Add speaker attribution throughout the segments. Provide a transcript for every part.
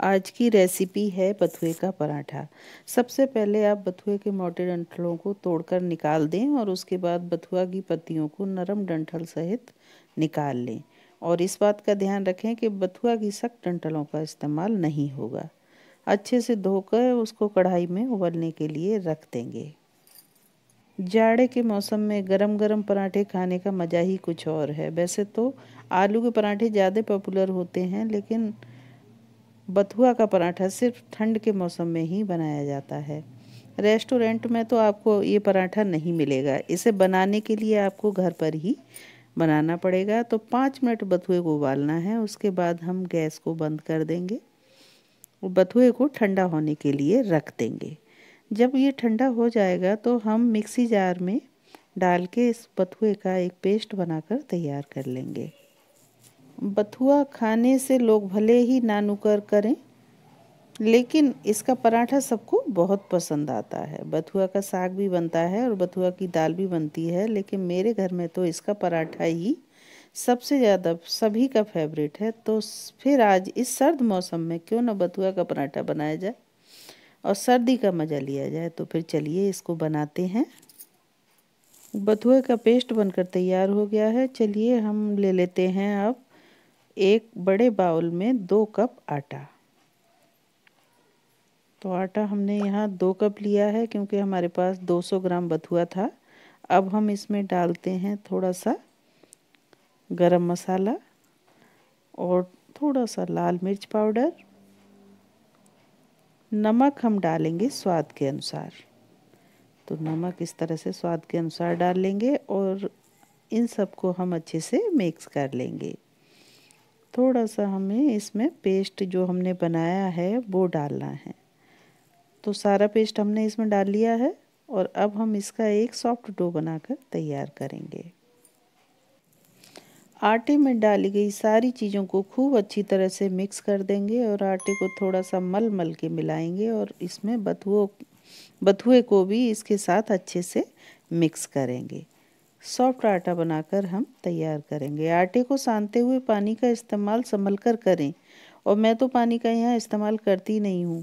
Speaker 1: आज की रेसिपी है बथुए का पराठा सबसे पहले आप बथुए के मोटे डंठलों को तोड़कर निकाल दें और उसके बाद बथुआ की पत्तियों को नरम डंठल सहित निकाल लें और इस बात का ध्यान रखें कि बथुआ की सख्त डंठलों का इस्तेमाल नहीं होगा अच्छे से धोकर उसको कढ़ाई में उबलने के लिए रख देंगे जाड़े के मौसम में गरम गरम पराठे खाने का मज़ा ही कुछ और है वैसे तो आलू के पराठे ज़्यादा पॉपुलर होते हैं लेकिन बथुआ का पराठा सिर्फ ठंड के मौसम में ही बनाया जाता है रेस्टोरेंट में तो आपको ये पराठा नहीं मिलेगा इसे बनाने के लिए आपको घर पर ही बनाना पड़ेगा तो पाँच मिनट बथुए को उबालना है उसके बाद हम गैस को बंद कर देंगे बथुए को ठंडा होने के लिए रख देंगे जब ये ठंडा हो जाएगा तो हम मिक्सी जार में डाल के इस बथुए का एक पेस्ट बनाकर तैयार कर लेंगे बथुआ खाने से लोग भले ही नानुकर करें लेकिन इसका पराठा सबको बहुत पसंद आता है बथुआ का साग भी बनता है और बथुआ की दाल भी बनती है लेकिन मेरे घर में तो इसका पराठा ही सबसे ज़्यादा सभी का फेवरेट है तो फिर आज इस सर्द मौसम में क्यों ना बथुआ का पराठा बनाया जाए और सर्दी का मज़ा लिया जाए तो फिर चलिए इसको बनाते हैं बथुए का पेस्ट बनकर तैयार हो गया है चलिए हम ले लेते हैं अब एक बड़े बाउल में दो कप आटा तो आटा हमने यहाँ दो कप लिया है क्योंकि हमारे पास 200 ग्राम बथुआ था अब हम इसमें डालते हैं थोड़ा सा गरम मसाला और थोड़ा सा लाल मिर्च पाउडर नमक हम डालेंगे स्वाद के अनुसार तो नमक इस तरह से स्वाद के अनुसार डाल लेंगे और इन सबको हम अच्छे से मिक्स कर लेंगे थोड़ा सा हमें इसमें पेस्ट जो हमने बनाया है वो डालना है तो सारा पेस्ट हमने इसमें डाल लिया है और अब हम इसका एक सॉफ्ट डो बनाकर तैयार करेंगे आटे में डाली गई सारी चीज़ों को खूब अच्छी तरह से मिक्स कर देंगे और आटे को थोड़ा सा मल मल के मिलाएंगे और इसमें बथुओं बथुए को भी इसके साथ अच्छे से मिक्स करेंगे सॉफ्ट आटा बनाकर हम तैयार करेंगे आटे को सानते हुए पानी का इस्तेमाल संभल कर करें और मैं तो पानी का यहाँ इस्तेमाल करती नहीं हूँ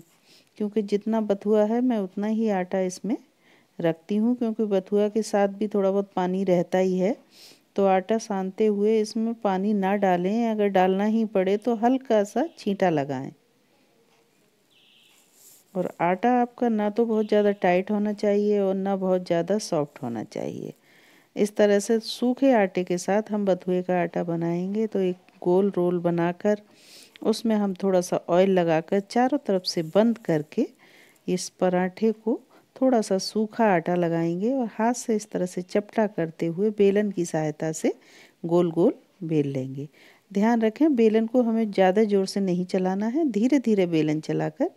Speaker 1: क्योंकि जितना बथुआ है मैं उतना ही आटा इसमें रखती हूँ क्योंकि बथुआ के साथ भी थोड़ा बहुत पानी रहता ही है तो आटा सानते हुए इसमें पानी ना डालें अगर डालना ही पड़े तो हल्का सा छींटा लगाएं और आटा आपका ना तो बहुत ज़्यादा टाइट होना चाहिए और ना बहुत ज़्यादा सॉफ्ट होना चाहिए इस तरह से सूखे आटे के साथ हम बथुए का आटा बनाएंगे तो एक गोल रोल बनाकर उसमें हम थोड़ा सा ऑयल लगाकर चारों तरफ से बंद करके इस पराठे को थोड़ा सा सूखा आटा लगाएंगे और हाथ से इस तरह से चपटा करते हुए बेलन की सहायता से गोल गोल बेल लेंगे ध्यान रखें बेलन को हमें ज़्यादा जोर से नहीं चलाना है धीरे धीरे बेलन चलाकर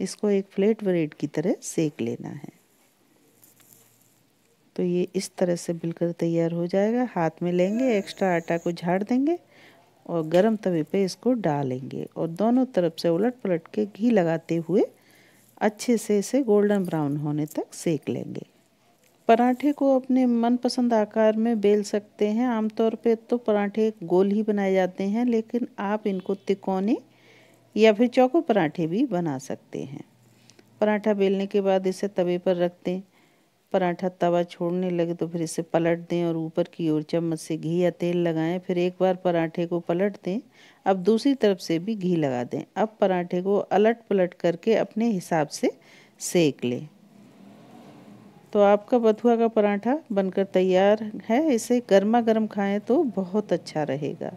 Speaker 1: इसको एक फ्लेट ब्रेड की तरह सेक लेना है तो ये इस तरह से बिल्कुल तैयार हो जाएगा हाथ में लेंगे एक्स्ट्रा आटा को झाड़ देंगे और गरम तवे पे इसको डालेंगे और दोनों तरफ से उलट पलट के घी लगाते हुए अच्छे से इसे गोल्डन ब्राउन होने तक सेक लेंगे पराठे को अपने मनपसंद आकार में बेल सकते हैं आमतौर पे तो पराठे गोल ही बनाए जाते हैं लेकिन आप इनको तिकोने या फिर चौको पराठे भी बना सकते हैं पराठा बेलने के बाद इसे तवे पर रख दें पराठा तवा छोड़ने लगे तो फिर इसे पलट दें और ऊपर की ओर चम्मच से घी या तेल लगाएं फिर एक बार पराठे को पलट दें अब दूसरी तरफ से भी घी लगा दें अब पराठे को अलट पलट करके अपने हिसाब से सेक लें तो आपका बथुआ का पराठा बनकर तैयार है इसे गर्मा गर्म खाएँ तो बहुत अच्छा रहेगा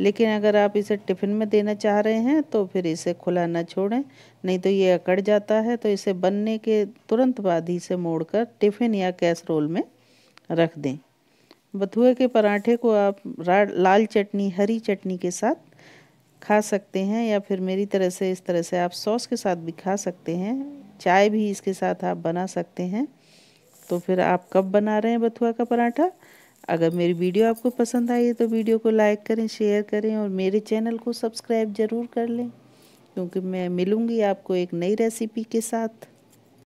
Speaker 1: लेकिन अगर आप इसे टिफ़िन में देना चाह रहे हैं तो फिर इसे खुला ना छोड़ें नहीं तो ये अकड़ जाता है तो इसे बनने के तुरंत बाद ही से मोड़कर टिफ़िन या कैसरोल में रख दें बथुए के पराठे को आप लाल चटनी हरी चटनी के साथ खा सकते हैं या फिर मेरी तरह से इस तरह से आप सॉस के साथ भी खा सकते हैं चाय भी इसके साथ आप बना सकते हैं तो फिर आप कब बना रहे हैं बथुआ का पराठा अगर मेरी वीडियो आपको पसंद आई है तो वीडियो को लाइक करें शेयर करें और मेरे चैनल को सब्सक्राइब ज़रूर कर लें क्योंकि मैं मिलूँगी आपको एक नई रेसिपी के साथ